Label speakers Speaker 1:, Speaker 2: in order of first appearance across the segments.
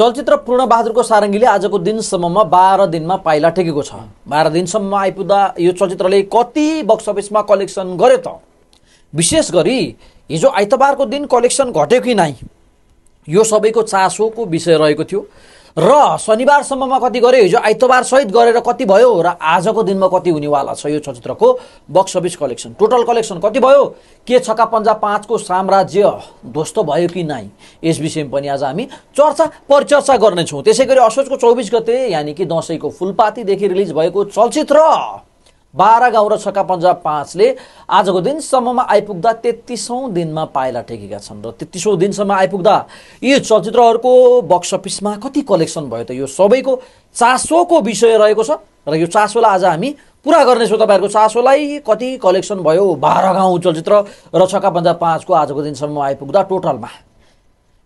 Speaker 1: चलचित्र पूर्णबहादुरको सारङ्गीले आजको दिनसम्ममा बाह्र दिनमा पाइला टेकेको छ बाह्र दिनसम्म आइपुग्दा यो चलचित्रले कति बक्स अफिसमा कलेक्सन गर्यो त विशेष गरी हिजो आइतबारको दिन कलेक्सन घट्यो कि नै यो सबैको चासोको विषय रहेको थियो र शनिबारसम्ममा कति गऱ्यो हिजो आइतबार सहित गरेर कति भयो र आजको दिनमा कति हुनेवाला छ यो चलचित्रको box office collection total collection कति भयो के छक्का पन्जा पाँचको साम्राज्य ध्वस्त भयो कि नाइ यस विषयमा पनि आज हामी चर्चा परिचर्चा गर्नेछौँ त्यसै गरी असोजको चौबिस गते यानि कि दसैँको फुलपातीदेखि रिलिज भएको चलचित्र बाह्र गाउँ र छक्का पन्जा पाँचले आजको दिनसम्ममा आइपुग्दा तेत्तिसौँ दिनमा पाइला टेकेका छन् र तेत्तिसौँ दिनसम्म आइपुग्दा यी चलचित्रहरूको बक्स अफिसमा कति कलेक्सन भयो त यो सबैको चासोको विषय रहेको छ र यो चासोलाई आज हामी पुरा गर्नेछौँ तपाईँहरूको चासोलाई कति कलेक्सन भयो बाह्र गाउँ चलचित्र र छक्का पन्जा पाँचको आजको दिनसम्ममा आइपुग्दा टोटलमा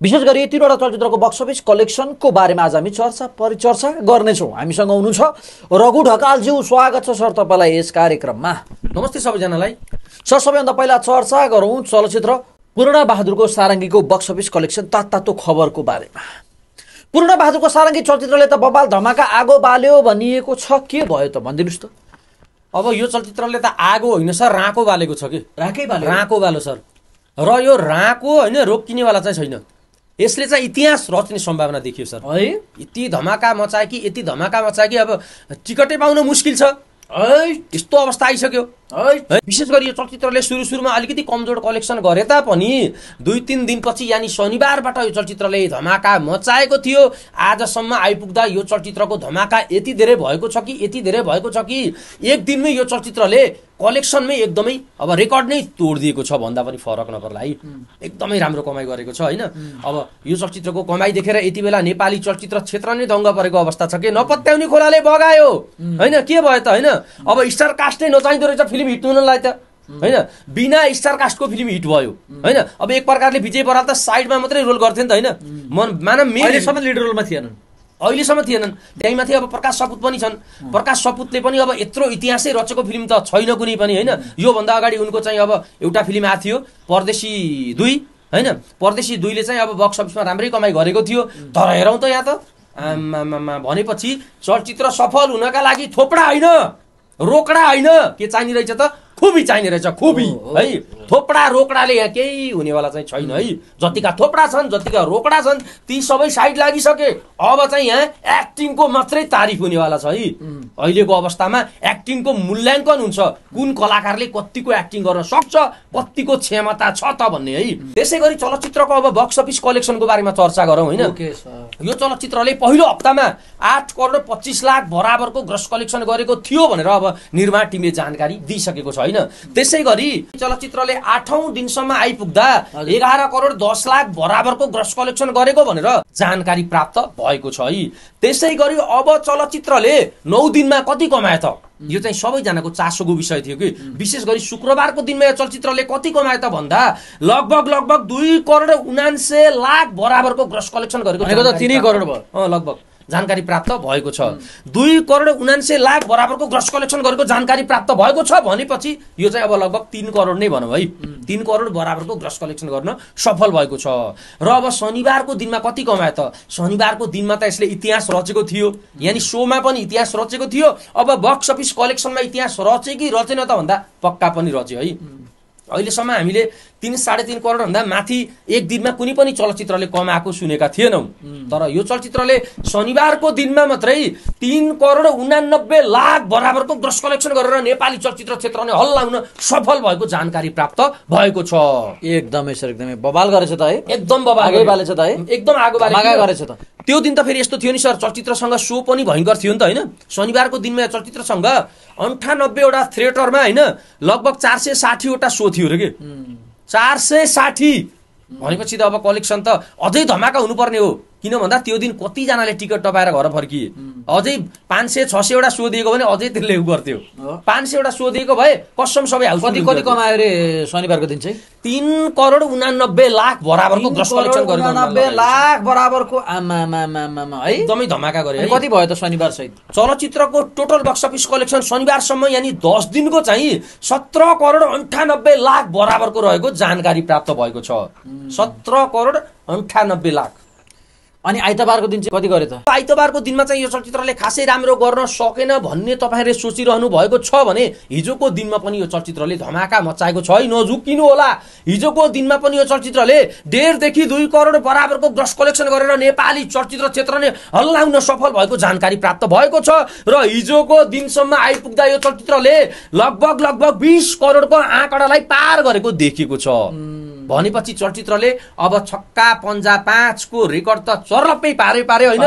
Speaker 1: विशेष गरी यो तिनवटा चलचित्रको बक्स अफिस कलेक्सनको बारेमा आज हामी चर्चा परिचर्चा गर्नेछौँ हामीसँग हुनुहुन्छ रघु ढकालज्यू स्वागत छ सर तपाईँलाई यस कार्यक्रममा नमस्ते सबैजनालाई सर सबैभन्दा पहिला चर्चा गरौँ चलचित्र पूर्ण बहादुरको सारङ्गीको बक्स अफिस कलेक्सन तात्तातो खबरको बारेमा पूर्ण बहादुरको सारङ्गी चलचित्रले त बबाल धमाका आगो बाल्यो भनिएको छ के भयो त भनिदिनुहोस् त अब यो चलचित्रले त आगो होइन सर राँको बालेको छ कि राँकै बाले राँको बाल्यो सर र यो राँको होइन रोकिनेवाला चाहिँ छैन यसले चाहिँ इतिहास रच्ने सम्भावना देखियो सर है यति धमाका मचायो कि यति धमाका मचायो कि अब टिकटै पाउन मुस्किल छ है त्यस्तो अवस्था आइसक्यो है विशेष गरी यो चलचित्रले सुरु सुरुमा अलिकति कमजोर कलेक्सन गरे तापनि दुई तिन दिनपछि यानि शनिबारबाट यो चलचित्रले धमाका मचाएको थियो आजसम्म आइपुग्दा यो चलचित्रको धमाका यति धेरै भएको छ कि यति धेरै भएको छ कि एक दिनमै यो चलचित्रले कलेक्सनमै एकदमै अब रेकर्ड नै तोडिदिएको छ भन्दा पनि फरक नपर्ला है एकदमै राम्रो कमाइ गरेको छ होइन अब यो चलचित्रको कमाइ देखेर यति बेला नेपाली चलचित्र क्षेत्र नै दङ्ग परेको अवस्था छ कि नपत्याउने खोलाले बगायो होइन के भयो त होइन अब स्टार नै नचाहिँदो रहेछ फिल्म हिट हुनलाई त होइन बिना स्टार कास्टको फिल्म हिट भयो होइन अब एक प्रकारले विजय बराल त साइडमा मात्रै रोल गर्थ्यो नि त होइन मानव मेरोसम्म लिड रोलमा थिएनन् अहिलेसम्म थिएनन् त्यहीमाथि अब प्रकाश सपुत पनि छन् प्रकाश सपुतले पनि अब यत्रो इतिहासै रचेको फिल्म त छैन कुनै पनि होइन योभन्दा अगाडि उनको चाहिँ अब एउटा फिल्म आएको थियो परदेशी दुई होइन परदेशी दुईले चाहिँ अब बक्स अफिसमा राम्रै कमाई गरेको थियो तर हेरौँ त यहाँ त भनेपछि चलचित्र सफल हुनका लागि थोपडा होइन रोकडा होइन के चाहिने रहेछ त खुबी चाहिने रहेछ खुबी है थोपडा रोकडाले यहाँ केही हुनेवाला चाहिँ छैन है जतिका थोपडा छन् जतिका रोकडा छन् ती सबै साइड लागिसके अब चाहिँ यहाँ एक्टिङको मात्रै तारिफ हुनेवाला छ है अहिलेको अवस्थामा एक्टिङको मूल्याङ्कन हुन्छ कुन कलाकारले कतिको एक्टिङ गर्न सक्छ कतिको क्षमता छ त भन्ने है त्यसै गरी चलचित्रको अब बक्स अफिस कलेक्सनको बारेमा चर्चा गरौँ होइन यो चलचित्रले पहिलो हप्तामा आठ करोड पच्चिस लाख बराबरको ग्रस कलेक्सन गरेको थियो भनेर अब निर्माण टिमले जानकारी दिइसकेको छ होइन त्यसै गरी चलचित्रले आठौँ दिनसम्म आइपुग्दा एघार करोड दस लाख बराबरको ग्रस कलेक्सन गरेको भनेर जानकारी प्राप्त भएको छ है त्यसै गरी अब चलचित्रले नौ दिनमा कति कमायो त यो चाहिँ सबैजनाको चासोको विषय थियो कि विशेष गरी शुक्रबारको दिनमा यो चलचित्रले कति कमायो त भन्दा लगभग लगभग दुई करोड उनान्से लाख बराबरको ग्रस कलेक्सन गरेको तिनै करोड भयो लगभग जानकारी प्राप्त भएको छ दुई करोड उनान्से लाख बराबरको ग्रस कलेक्सन गरेको जानकारी प्राप्त भएको छ भनेपछि यो चाहिँ अब लगभग तिन करोड नै भनौँ है तिन करोड बराबरको ग्रस कलेक्सन गर्न सफल भएको छ र अब शनिबारको दिनमा कति कमायो त शनिबारको दिनमा त यसले इतिहास रचेको थियो यानि सोमा पनि इतिहास रचेको थियो अब बक्स अफिस कलेक्सनमा इतिहास रचे कि रचेन त भन्दा पक्का पनि रच्यो है अहिलेसम्म हामीले तिन साढे तिन करोडभन्दा माथि एक दिनमा कुनै पनि चलचित्रले कमाएको सुनेका थिएनौँ तर यो चलचित्रले शनिबारको दिनमा मात्रै तिन करोड उनानब्बे लाख बराबरको ग्रस कलेक्सन गरेर नेपाली चलचित्र क्षेत्र नै हल्लाउन सफल भएको जानकारी प्राप्त भएको छ एकदमै सर एकदमै बबाल गरेछ त है एकदम बबाल त है एकदम आगो गरेछ त त्यो दिन त फेरि यस्तो थियो नि सर चलचित्रसँग सो पनि भयङ्कर थियो नि त होइन शनिबारको दिनमा चलचित्रसँग अन्ठानब्बेवटा थिएटरमा होइन लगभग चार सय साठीवटा सो थियो अरे कि चार सय साठी भनेपछि त अब कलेक्सन त अझै धमाका हुनुपर्ने हो किन भन्दा त्यो दिन कतिजनाले टिकट टपाएर घर फर्किए अझै पाँच सय छ सयवटा सोधिएको भने अझै त्यसले उ गर्थ्यो पाँच सयवटा सोधिएको भए कसम सबै हाल कति कति कमायो अरे शनिबारको दिन चाहिँ तिन करोड उनानब्बे लाख बराबरको ग्रस कलेक्सन गर्नु लाख बराबरको आमामामामा है एकदमै धमाका गरे कति भयो त शनिबार सहित चलचित्रको टोटल बक्स अफिस कलेक्सन शनिबारसम्म यानि दस दिनको चाहिँ सत्र करोड अन्ठानब्बे लाख बराबरको रहेको जानकारी प्राप्त भएको छ सत्र करोड अन्ठानब्बे लाख अनि आइतबारको दिन चाहिँ कति गरे त आइतबारको दिनमा चाहिँ यो चलचित्रले खासै राम्रो गर्न सकेन भन्ने तपाईँहरूले सोचिरहनु भएको छ भने हिजोको दिनमा पनि यो चलचित्रले धमाका मचाएको छ है नझुक्किनु होला हिजोको दिनमा पनि यो चलचित्रले डेढदेखि दुई करोड बराबरको ग्रस कलेक्सन गरेर नेपाली चलचित्र क्षेत्र नै हल्लाउन सफल भएको जानकारी प्राप्त भएको छ र हिजोको दिनसम्म आइपुग्दा यो चलचित्रले लगभग लगभग बिस करोडको आँकडालाई पार गरेको देखेको छ भनेपछि चलचित्रले अब छक्का पन्जा पाँचको रेकर्ड त चरपै पारे पारे होइन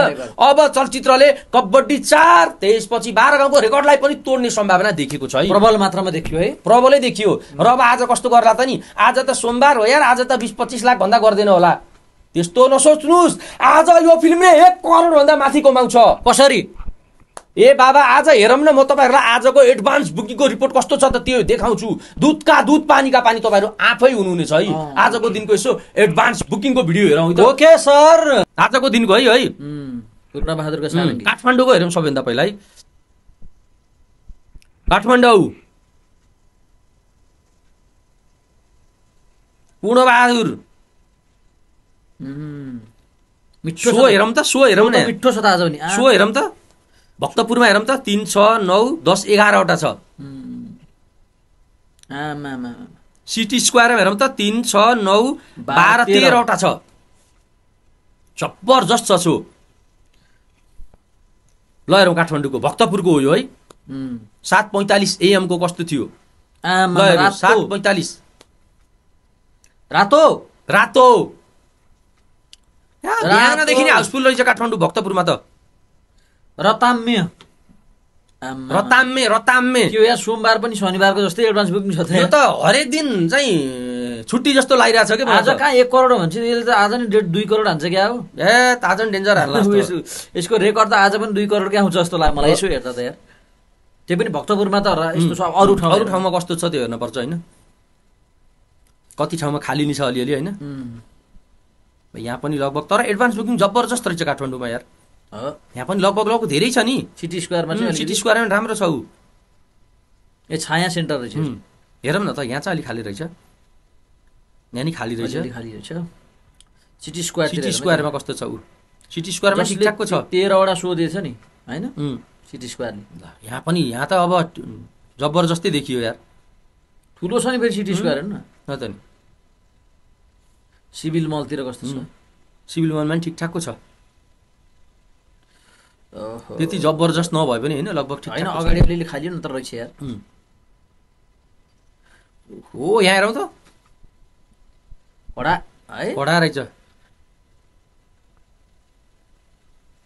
Speaker 1: अब चलचित्रले कबड्डी चार त्यसपछि बाह्र गाउँको रेकर्डलाई पनि तोड्ने सम्भावना देखेको छ प्रबल मात्रामा देखियो है प्रबलै देखियो र अब आज कस्तो गर्ला त नि आज त सोमबार हो यार आज त बिस पच्चिस लाख भन्दा गर्दैन होला त्यस्तो नसोच्नुहोस् आज यो फिल्मले एक करोडभन्दा माथि कमाउँछ कसरी ए बाबा आज हेरौँ न म तपाईँहरूलाई आजको एडभान्स बुकिङको रिपोर्ट कस्तो छ त त्यो देखाउँछु दुधका दुध पानीका पानी तपाईँहरू आफै हुनुहुनेछ है आजको दिनको यसो एडभान्स बुकिङको भिडियो हेरौँ ओके सर आजको दिनको है है बहादुरको काठमाडौँको हेरौँ सबैभन्दा पहिला है काठमाडौँ पूर्णबहादुर मिठो सो हेरौँ त सो हेरौँ न मिठो छ त आज सो हेरौँ त भक्तपुरमा हेरौँ त तिन छ नौ दस एघारवटा छ सिटी स्क्वायरमा हेरौँ त तिन छ नौ बाह्र तेह्रवटा छ जबरजस्त छ सो ल हेरौँ काठमाडौँको भक्तपुरको हो यो है सात पैँतालिस एएमको कस्तो थियो सात पैँतालिस रातो रातो हाउसफुल रहेछ काठमाडौँ भक्तपुरमा त रताम्य रताम्मे रताम्य त्यो यहाँ सोमबार पनि शनिबारको जस्तै एडभान्स बुकिङ छ यो त हरेक दिन चाहिँ छुट्टी जस्तो लागिरहेको छ कि आज कहाँ एक करोड भन्छ यसले त आज नि डेढ दुई करोड हान्छ क्या हो ए त आज नि डेन्जर हाल्नु यसको रेकर्ड त आज पनि दुई करोड क्या हुन्छ जस्तो लाग्यो मलाई यसो हेर्दा त यार त्यो पनि भक्तपुरमा त र यस्तो अरू ठाउँ अरू ठाउँमा कस्तो छ त्यो हेर्नुपर्छ होइन कति ठाउँमा खाली नि छ अलिअलि होइन यहाँ पनि लगभग तर एडभान्स बुकिङ जबरजस्त रहेछ काठमाडौँमा यार यहाँ पनि लगभग लगभग धेरै छ नि सिटी स्क्वायरमा सिटी स्क्वायरमा राम्रो छ ऊ ए छाया सेन्टर रहेछ हेरौँ न त यहाँ चाहिँ अलिक खाली रहेछ यहाँ नि खाली रहेछ खाली रहेछ सिटी स्क्वायर सिटी स्क्वायरमा कस्तो छ ऊ सिटी स्क्वायरमा ठिकठाकको छ तेह्रवटा सो दिएछ नि होइन सिटी स्क्वायरले यहाँ पनि यहाँ त अब जबरजस्तै देखियो यार ठुलो छ नि फेरि सिटी स्क्वायर होइन न त नि सिभिल मलतिर कस्तो छ सिभिल मलमा पनि ठिकठाकको छ त्यति जबरजस्त नभए पनि होइन लगभग होइन अगाडि अलिअलि खालिनु त रहेछ यार हो यहाँ हेरौँ त कडा है कडा रहेछ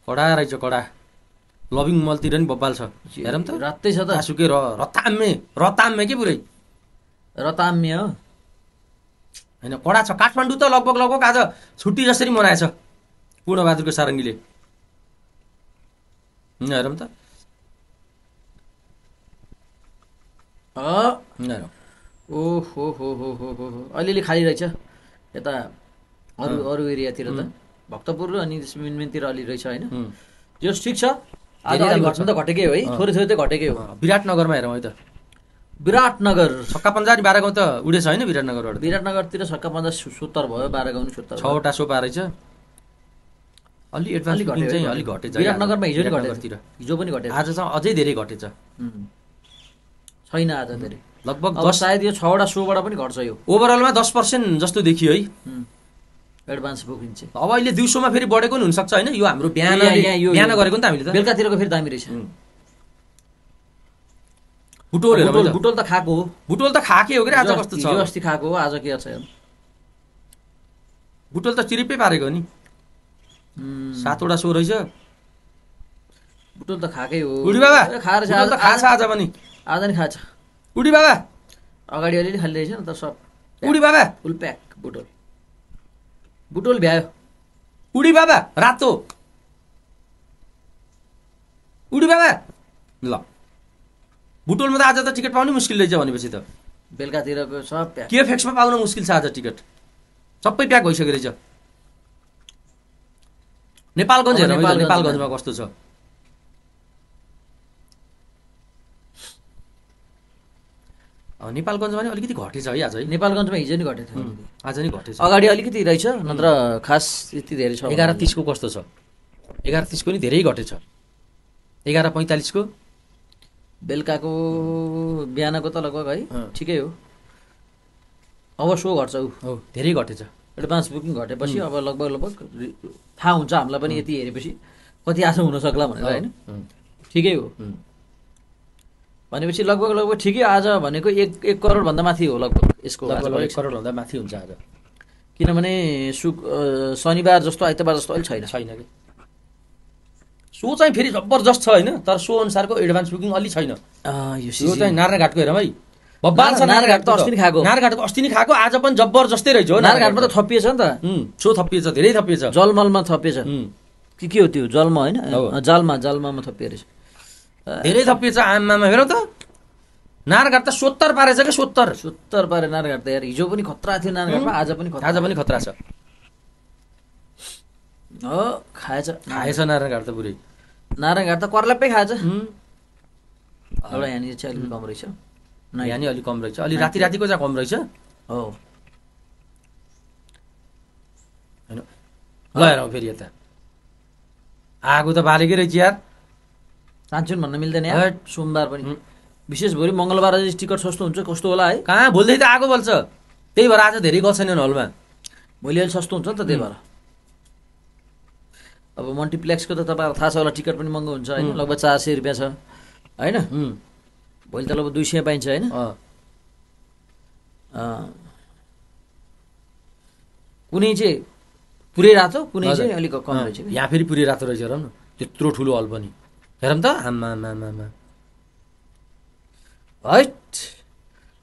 Speaker 1: कडा रहेछ कडा लभिङ मलतिर नि बब्बाल छ हेरौँ त रातै छ त आँसुके र रताम्मे रताम्मे के पुरै रताम्मे हो होइन कडा छ काठमाडौँ त लगभग लगभग आज छुट्टी जसरी मनाएछ पूर्णबहादुरको सारङ्गीले Не арамда? ओहो हो हो हो हो अलिअलि खाली रहेछ यता अरू अरू एरियातिर त भक्तपुर र अनि मेनतिर अलि रहेछ होइन त्यो ठिक छ घट्नु त घटेकै हो है थोरै थोरै त घटेकै हो विराटनगरमा हेरौँ है त विराटनगर छक्का पन्जा अनि बाह्र गाउँ त उडेछ होइन विराटनगरबाट विराटनगरतिर छक्का पन्जा सुत्तर भयो बाह्र गाउँ नि सत्तर छवटा सोपा रहेछ अलि एडभान्स बुकिङ चाहिँ अलिक घटेछ विराटनगरमा हिजो घटेतिर हिजो पनि घटेछ आजसम्म अझै धेरै घटेछ छैन आज धेरै लगभग दस सायद यो छवटा सोबाट पनि घट्छ यो ओभरअलमा दस पर्सेन्ट जस्तो देखियो है एडभान्स बुकिङ चाहिँ अब अहिले दिउँसोमा फेरि बढेको पनि हुनसक्छ होइन यो हाम्रो बिहान यो बिहान गरेको नि त हामीले बेलुकातिरको फेरि दामी रहेछ बुटोल बुटोल त खाएको हो बुटोल त खाएकै हो कि आज कस्तो छ अस्ति खाएको हो आज के छ बुटोल त चिरिपै पारेको नि सातवटा सो रहेछ बुटोल त खाएकै हो उडी बाबा खाएर खान्छ आज पनि आज नि खाएछ उडी बाबा अगाडि अलिअलि खालि रहेछ नि त सब उडी बाबा फुल प्याक बुटोल बुटोल भ्यायो उडी बाबा रातो उडी बाबा ल बुटोलमा त आज त टिकट पाउनु मुस्किल रहेछ भनेपछि त बेलुकातिरको सब प्याक के फेक्समा पाउन मुस्किल छ आज टिकट सबै प्याक भइसक्यो रहेछ नेपालगञ्ज हेरौँ नेपालगञ्जमा कस्तो छ नेपालगञ्जमा नि अलिकति घटेछ है आज है नेपालगञ्जमा हिजो नि घटेको थियो आज नि घटेछ अगाडि अलिकति रहेछ नत्र खास यति धेरै छ एघार तिसको कस्तो छ एघार तिसको नि धेरै घटेछ एघार पैँतालिसको बेलुकाको बिहानको त लगभग है ठिकै हो अब अवश्य घट्छ ऊ धेरै घटेछ एडभान्स बुकिङ घटेपछि अब लगभग लगभग थाहा हुन्छ हामीलाई पनि यति हेरेपछि कति हुन हुनसक्ला भनेर होइन ठिकै हो भनेपछि लगभग लगभग ठिकै आज भनेको एक एक करोडभन्दा माथि हो लगभग यसको एक करोडभन्दा माथि हुन्छ आज किनभने सु शनिबार जस्तो आइतबार जस्तो अहिले छैन छैन कि सो चाहिँ फेरि जबरजस्त छ होइन तर सो अनुसारको एडभान्स बुकिङ अलि छैन यो चाहिँ नारायण घाटको हेरौँ है नारघाट त अस्ति नै खाएको अस्ति नै आज पनि जब्बर जस्तै रहेछ हो नारघाटमा त थपिएछ नि त सो थपिएछ धेरै थपिएछ जलमलमा थपिएछ कि के हो त्यो जलमा होइन जालमा जालमामा थपिए रहेछ धेरै थपिएछ आमामा हेर त नारघाट त सोत्तर पारेछ क्या सोत्तर सोत्तर पारे नारघाट त यार हिजो पनि खतरा थियो नारघाटमा आज पनि आज पनि खतरा छ खाएछ खाएछ नारायणघाट त पुरै नारायणघाट त पै खाएछ एउटा यहाँनिर चाहिँ अलिक कम रहेछ यहाँ नि अलिक कम रहेछ अलिक राति रातिको चाहिँ कम रहेछ हो होइन ल हेर फेरि यता आगो त बालेकै रहेछ यार चान्चुन भन्न मिल्दैन यार सोमबार पनि विशेष भोलि मङ्गलबार टिकट सस्तो हुन्छ कस्तो होला है कहाँ भोलि त आगो बल्छ त्यही भएर आज धेरै गर्छ नि हलमा भोलि अलि सस्तो हुन्छ नि त त्यही भएर अब मल्टिप्लेक्सको त तपाईँहरूलाई थाहा छ होला टिकट पनि महँगो हुन्छ होइन लगभग चार सय रुपियाँ छ होइन भोलि तल दुई सय पाइन्छ होइन कुनै चाहिँ पुरै रातो कुनै चाहिँ अलिक कम रहेछ यहाँ फेरि पुरै रातो रहेछ हेरौँ न त्यत्रो ठुलो हल पनि हेरौँ त आमा आमा हैट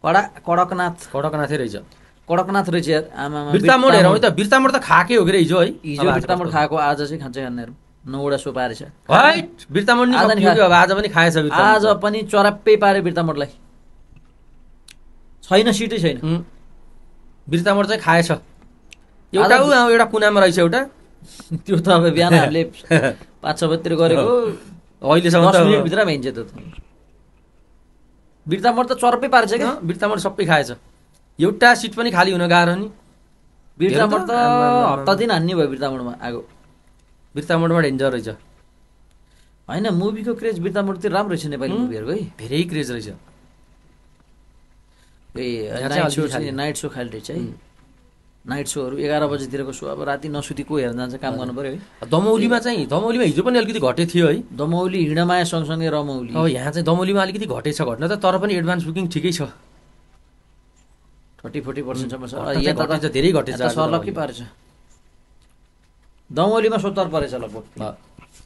Speaker 1: कडा कडकनाथ कडकनाथै रहेछ कडकनाथ रहेछ आमा बिर्तामोड हेरौँ त बिर्तामोड त खाएकै हो कि हिजो है हिजो बिर्तामोड खाएको आज चाहिँ खान्छ हेर्नेहरू नौवटा सो पारेछ आज पनि खाएछ आज पनि चराप्पै पारे बिर्तामोडलाई छैन सिटै छैन बिर्तामोड चाहिँ खाएछ एउटा एउटा कुनामा रहेछ एउटा त्यो त अब बिहान हामीले पाँच छ बजीतिर गरेको अहिलेसम्म मिनटभित्र त्यो त बिर्तामोड त चरपै पारेछ क्या बिर्तामोड सबै खाएछ एउटा सिट पनि खाली हुन गाह्रो नि बिर्तामोड त हप्ता दिन हान्ने भयो बिर्तामोडमा आगो बिर्तामोडमा हिँड्छ रहेछ होइन मुभीको क्रेज त राम्रो रहेछ नेपाली मुभीहरूको है धेरै क्रेज रहेछ ए नाइट सो खालि रहेछ है नाइट सोहरू एघार बजीतिरको सो अब राति नसुती को हेर्न जान्छ काम गर्नु पऱ्यो है दमौलीमा चाहिँ दमौलीमा हिजो पनि अलिकति घटे थियो है दमौली हिँडमाया सँगसँगै रमौली अब यहाँ चाहिँ दमौलीमा अलिकति घटेछ घटना त तर पनि एडभान्स बुकिङ ठिकै छ थर्टी फोर्टी पर्सेन्टसम्म छ धेरै घटेछ सरलक्की पारेछ दमौलीमा सोतर परेछ लगभग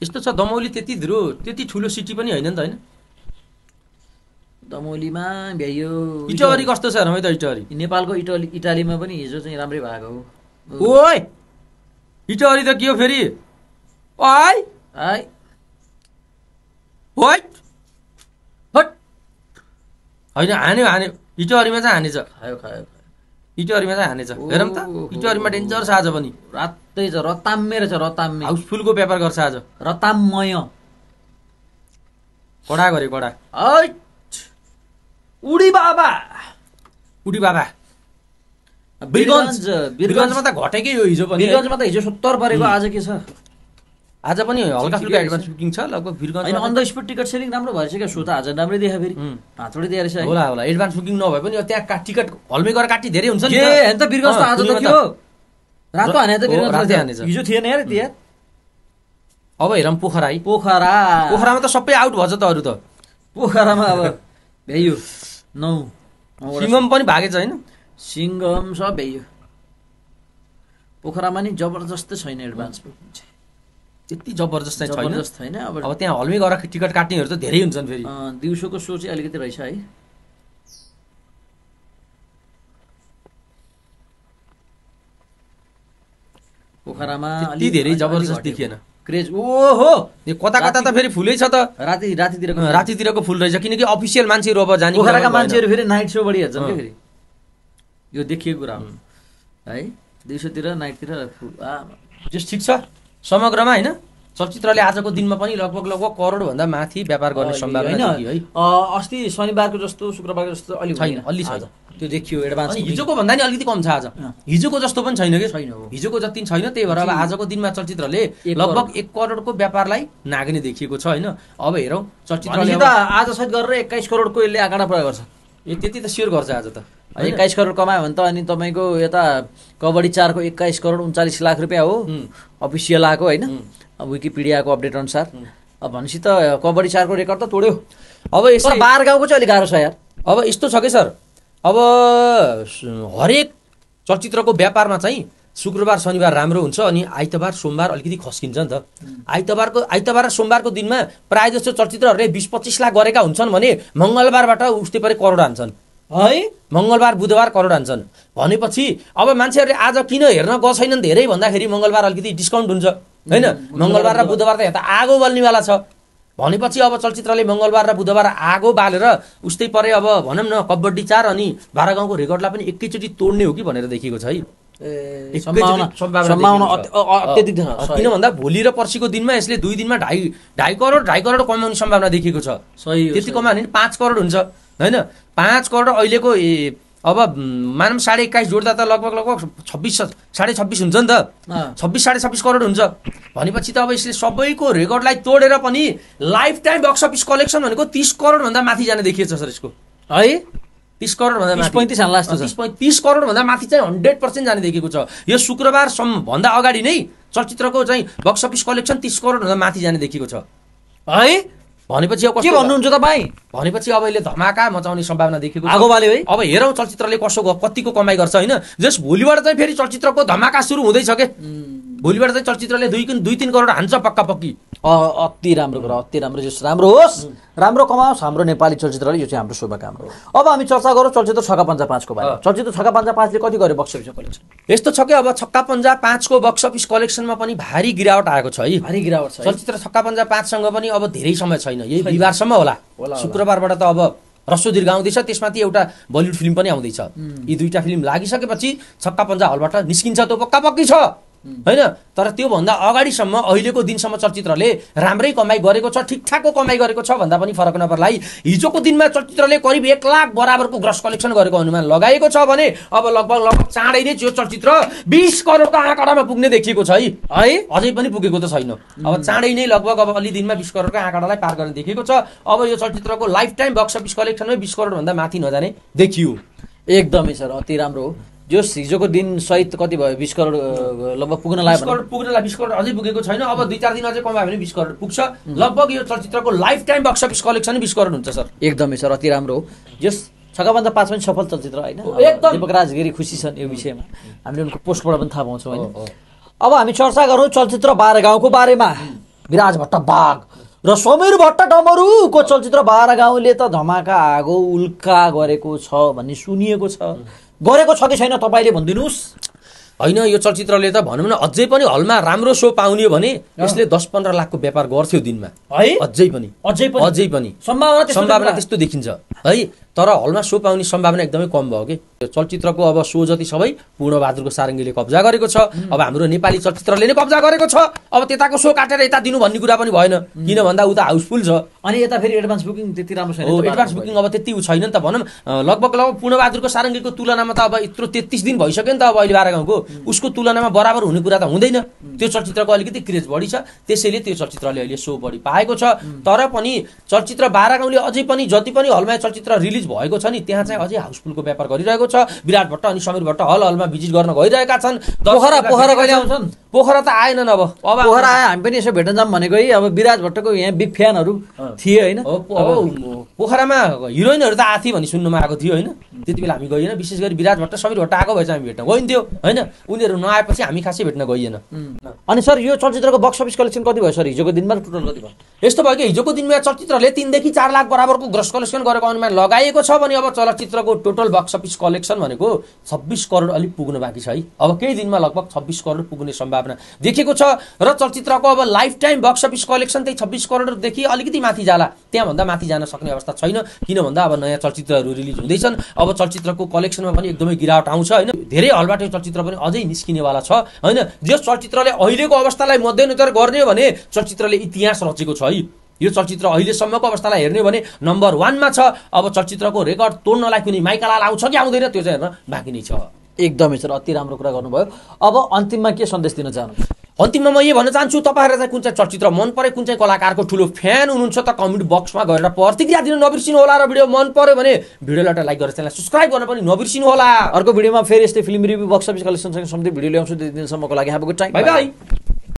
Speaker 1: यस्तो छ दमौली त्यति धुरो त्यति ठुलो सिटी पनि होइन नि त होइन दमौलीमा भ्याइयो इटहरी कस्तो छ रमाइ त इटहरी नेपालको इटली इटालीमा पनि हिजो चाहिँ राम्रै भएको हो ओइ इटहरी त के हो फेरि होइन हान्यो हान्यो इटहरीमा चाहिँ हानेछ खायो खायो इटोहरीमा चाहिँ हानेछ हेरौँ त इटोहरीमा डेन्जर छ आज पनि रातै छ रताम्मे रहेछ रताम्मे हाउसफुलको व्यापार गर्छ आज रतामय कडा गरे कडा उडी बाबा उडी बाबा बिरगन्ज बिरगन्जमा त घटेकै हो हिजो पनि बिरगन्जमा त हिजो सत्तर परेको आज के छ आज पनि हल्का फुल्का एडभान्स बुकिङ छ लगभग होइन on the spot ticket selling राम्रो भइसक्यो सो त आज राम्रै देखा फेरि हातोडै छ होला होला एडभान्स बुकिङ नभए पनि त्यहाँ टिकट हलमै गरेर काटी धेरै हुन्छ नि त त आज त के हो रातो हाने त हानेछ हिजो थिएन यार त्यहाँ अब हेरौँ पोखरा है पोखरा पोखरामा त सबै आउट भएछ त अरू त पोखरामा अब भ्याइयो नौ सिङ्गम पनि भागेछ होइन सिङ्गम सब भ्याइयो पोखरामा नि जबरजस्तै छैन एडभान्स बुकिङ चाहिँ त्यति जबरजस्त छ छैन अब त्यहाँ हलमै गएर टिकट काट्नेहरू त धेरै हुन्छन् फेरि दिउँसोको सो चाहिँ अलिकति रहेछ है पोखरामा अलिक धेरै जबरजस्त देखिएन क्रेज ओहो यो कता कता त फेरि फुलै छ त राति रातितिर रातितिरको फुल रहेछ किनकि अफिसियल मान्छेहरू अब जाने पोखराका मान्छेहरू फेरि नाइट सो बढी हेर्छन् फेरि यो देखिएको कुरा है दिउँसोतिर नाइटतिर फुल ठिक छ समग्रमा होइन चलचित्रले आजको दिनमा पनि लगभग लगभग करोडभन्दा माथि व्यापार गर्ने सम्भावना है अस्ति शनिबारको जस्तो शुक्रबारको जस्तो अलिक छैन अलि छ त्यो देखियो एडभान्स हिजोको भन्दा नि अलिकति कम छ आज हिजोको जस्तो पनि छैन कि छैन हिजोको जति छैन त्यही भएर अब आजको दिनमा चलचित्रले लगभग एक करोडको व्यापारलाई नाग्ने देखिएको छ होइन अब हेरौँ चलचित्रले आज सहित गरेर एक्काइस करोडको यसले आँकडा प्रयोग गर्छ ए त्यति त स्योर गर्छ आज त एक्काइस करोड कमायो भने त अनि तपाईँको यता कबड्डी चारको एक्काइस करोड उन्चालिस लाख रुपियाँ हो अफिसियल आएको होइन विकिपिडियाको अपडेट अनुसार अब भनेपछि त कबड्डी चारको रेकर्ड त तोड्यो अब यसो बाह्र गाउँको चाहिँ अलिक गाह्रो छ यार अब यस्तो छ कि सर अब हरेक चलचित्रको व्यापारमा चाहिँ शुक्रबार शनिबार राम्रो हुन्छ अनि आइतबार सोमबार अलिकति खस्किन्छ नि त आइतबारको आइतबार र सोमबारको दिनमा प्रायः जस्तो चलचित्रहरूले बिस पच्चिस लाख गरेका हुन्छन् भने मङ्गलबारबाट उस्तै परे करोड हान्छन् है मङ्गलबार बुधबार करोड हान्छन् भनेपछि अब मान्छेहरूले आज किन हेर्न गएको छैनन् धेरै भन्दाखेरि मङ्गलबार अलिकति डिस्काउन्ट हुन्छ होइन मङ्गलबार र बुधबार त यता आगो बल्नेवाला छ भनेपछि अब चलचित्रले मङ्गलबार र बुधबार आगो बालेर उस्तै परे अब भनौँ न कबड्डी चार अनि बाह्र गाउँको रेकर्डलाई पनि एकैचोटि तोड्ने हो कि भनेर देखिएको छ है किन भन्दा भोलि र पर्सिको दिनमा यसले दुई दिनमा ढाई ढाई करोड ढाई करोड कमाउने सम्भावना देखिएको छ त्यति कमायो भने पाँच करोड हुन्छ होइन पाँच करोड अहिलेको अब मानव साढे एक्काइस जोड्दा त लगभग लगभग छब्बिस साढे छब्बिस हुन्छ नि त छब्बिस साढे छब्बिस करोड हुन्छ भनेपछि त अब यसले सबैको रेकर्डलाई तोडेर पनि lifetime box office collection भनेको तिस करोडभन्दा माथि जाने देखिएछ सर यसको है तिस करोडभन्दा पैँतिस लास्ट तिस करोडभन्दा माथि चाहिँ हन्ड्रेड पर्सेन्ट जाने देखेको छ यो शुक्रबारसम्म भन्दा अगाडि नै चलचित्रको चाहिँ बक्स अफिस कलेक्सन तिस करोडभन्दा माथि जाने देखेको छ है भनेपछि अब के भन्नुहुन्छ तपाईँ भनेपछि अब यसले धमाका मचाउने सम्भावना देखेको आगो बाल्यो है अब हेरौँ चलचित्रले कसो कतिको कमाइ गर्छ होइन जस भोलिबाट चाहिँ फेरि चलचित्रको धमाका सुरु हुँदैछ के भोलिबाट चाहिँ चलचित्रले दुई दुई तिन करोड हान्छ पक्का पक्की अति राम्रो कुरा अति राम्रो जस राम्रो होस् राम्रो कमाओस् हाम्रो नेपाली चलचित्रले यो चाहिँ हाम्रो शुभकामना हो अब हामी चर्चा गरौँ चलचित्र छक्का पन्जा पाँचको बारे चलचित्र छक्का पन्जा पाँचले कति गर्यो बक्स अफिस कलेक्सन यस्तो छ कि अब छक्का पन्जा पाँचको बक्स अफिस कलेक्सनमा पनि भारी गिरावट आएको छ है भारी गिरावट छ चलचित्र छक्का पन्जा पाँचसँग पनि अब धेरै समय छैन यही बिहिबारसम्म होला होला शुक्र दरबारबाट त अब रसो दीर्घ आउँदैछ त्यसमाथि एउटा बलिउड फिल्म पनि आउँदैछ यी दुईवटा फिल्म लागिसकेपछि छक्का पन्जा हलबाट निस्किन्छ त्यो पक्का पक्की छ होइन तर त्योभन्दा अगाडिसम्म अहिलेको दिनसम्म चलचित्रले राम्रै कमाइ गरेको छ ठिकठाकको कमाइ गरेको छ भन्दा पनि फरक नपर्ला है हिजोको दिनमा चलचित्रले करिब एक लाख बराबरको ग्रस कलेक्सन गरेको अनुमान लगाएको छ भने अब लगभग लगभग चाँडै नै त्यो चलचित्र बिस करोडको आँकडामा पुग्ने देखिएको छ है है अझै पनि पुगेको त छैन अब चाँडै नै लगभग अब अलि दिनमा बिस करोडको आँकडालाई पार गर्ने देखिएको छ अब यो चलचित्रको लाइफ टाइम बक्स अफिस कलेक्सनमै बिस करोडभन्दा माथि नजाने देखियो एकदमै सर अति राम्रो हो जो हिजोको दिन सहित कति भयो बिस करोड लगभग पुग्न लाग्यो करोड पुग्न लाग्यो बिस करोड अझै पुगेको छैन अब दुई चार दिन अझै कमायो भने बिस करोड पुग्छ लगभग यो चलचित्रको lifetime box office collection बिस करोड हुन्छ सर एकदमै सर अति राम्रो हो जस छकाभन्दा पाँच पनि सफल चलचित्र होइन एकदम राजगिरी खुसी छन् यो विषयमा हामीले उनको पोस्टबाट पनि थाहा पाउँछौँ होइन अब हामी चर्चा गरौँ चलचित्र बाह्र गाउँको बारेमा विराज भट्ट बाघ र समीर भट्ट डमरुको चलचित्र बाह्र गाउँले त धमाका आगो उल्का गरेको छ भन्ने सुनिएको छ गरेको छ कि छैन तपाईँले भनिदिनुहोस् होइन यो चलचित्रले त भनौँ न अझै पनि हलमा राम्रो सो पाउने भने यसले दस पन्ध्र लाखको व्यापार गर्थ्यो दिनमा है अझै पनि अझै पनि अझै पनि सम्भावना सम्भावना त्यस्तो देखिन्छ है तर हलमा सो पाउने सम्भावना एकदमै कम भयो कि चलचित्रको अब सो जति सबै पूर्णबहादुरको सारङ्गीले कब्जा गरेको छ अब हाम्रो नेपाली चलचित्रले नै कब्जा गरेको छ अब त्यताको सो काटेर यता दिनु भन्ने कुरा पनि भएन किन भन्दा उता हाउसफुल छ अनि यता फेरि एडभान्स बुकिङ त्यति राम्रो छैन एडभान्स बुकिङ अब त्यति छैन नि त भनौँ लगभग लगभग पूर्णबहादुरको सारङ्गीको तुलनामा त अब यत्रो तेत्तिस दिन भइसक्यो नि त अब अहिले बाह्र गाउँको उसको तुलनामा बराबर हुने कुरा त हुँदैन त्यो चलचित्रको अलिकति क्रेज बढी छ त्यसैले त्यो चलचित्रले अहिले सो बढी पाएको छ तर पनि चलचित्र बाह्र गाउँले अझै पनि जति पनि हलमा चलचित्र रिलिज भएको छ नि त्यहाँ चाहिँ अझै हाउसफुलको व्यापार गरिरहेको छ विराट भट्ट अनि समीर भट्ट हल हलमा भिजिट गर्न गइरहेका छन् पोखरा पोखरा कहिले आउँछन् पोखरा त आएनन् अब अब पोखरा आयो हामी पनि यसो भेट्न जाऊँ भनेको है अब विराट भट्टको यहाँ बिग फ्यानहरू थिए होइन पोखरामा हिरोइनहरू त आथे भनी भन्ने सुन्नुमा आएको थियो होइन त्यति बेला हामी गइएन विशेष गरी विराट भट्ट समीर भट्ट आएको भएछ हामी भेट्न गइन्थ्यो होइन उनीहरू नआएपछि हामी खासै भेट्न गइएन अनि सर यो चलचित्रको बक्स अफिस कलेक्सन कति भयो सर हिजोको दिनमा टोटल कति भयो यस्तो भयो कि हिजोको दिनमा चलचित्रले तिनदेखि चार लाख बराबरको ग्रस कलेक्सन गरेको अनुमान लगाएको छ भने अब चलचित्रको टोटल बक्स अफिस कलेक्सन भनेको छब्बिस करोड अलिक पुग्नु बाँकी छ है अब केही दिनमा लगभग छब्बिस करोड पुग्ने सम्भावना देखेको छ र चलचित्रको अब lifetime box office collection त्यही छब्बिस करोडदेखि अलिकति माथि जाला त्यहाँभन्दा माथि जान सक्ने अवस्था अवस्था छैन किन भन्दा अब नयाँ चलचित्रहरू रिलिज हुँदैछन् अब चलचित्रको कलेक्सनमा पनि एकदमै गिरावट आउँछ होइन धेरै हलबाट यो चलचित्र पनि अझै निस्किनेवाला छ होइन जस चलचित्रले अहिलेको अवस्थालाई मध्यनजर गर्ने हो भने चलचित्रले इतिहास रचेको छ है यो चलचित्र अहिलेसम्मको अवस्थालाई हेर्ने भने नम्बर वानमा छ अब चलचित्रको रेकर्ड तोड्नलाई कुनै माइकालाल आउँछ कि आउँदैन त्यो चाहिँ हेर्न बाँकी नै छ एकदमै सर अति राम्रो कुरा गर्नुभयो अब अन्तिममा के सन्देश दिन चाहनुहुन्छ अन्तिममा म यो भन्न चाहन्छु तपाईँहरूलाई चाहिँ कुन चाहिँ चलचित्र मन पऱ्यो कुन चाहिँ कलाकारको ठुलो फ्यान हुनुहुन्छ त कमेन्ट बक्समा गएर प्रतिक्रिया दिनु नबिर्सिनु होला र भिडियो मन पऱ्यो भने भिडियोलाई लाइक गरेर च्यानल सब्सक्राइब गर्न पनि नबिर्सिनु होला अर्को भिडियोमा फेरि यस्तै फिल्म रिभ्यू बक्स अफिस कलेक्सनसँग सम्झिँदै भिडियो ल्याउँछु दिनसम्मको लागि अब गुड टाइम बाई बाई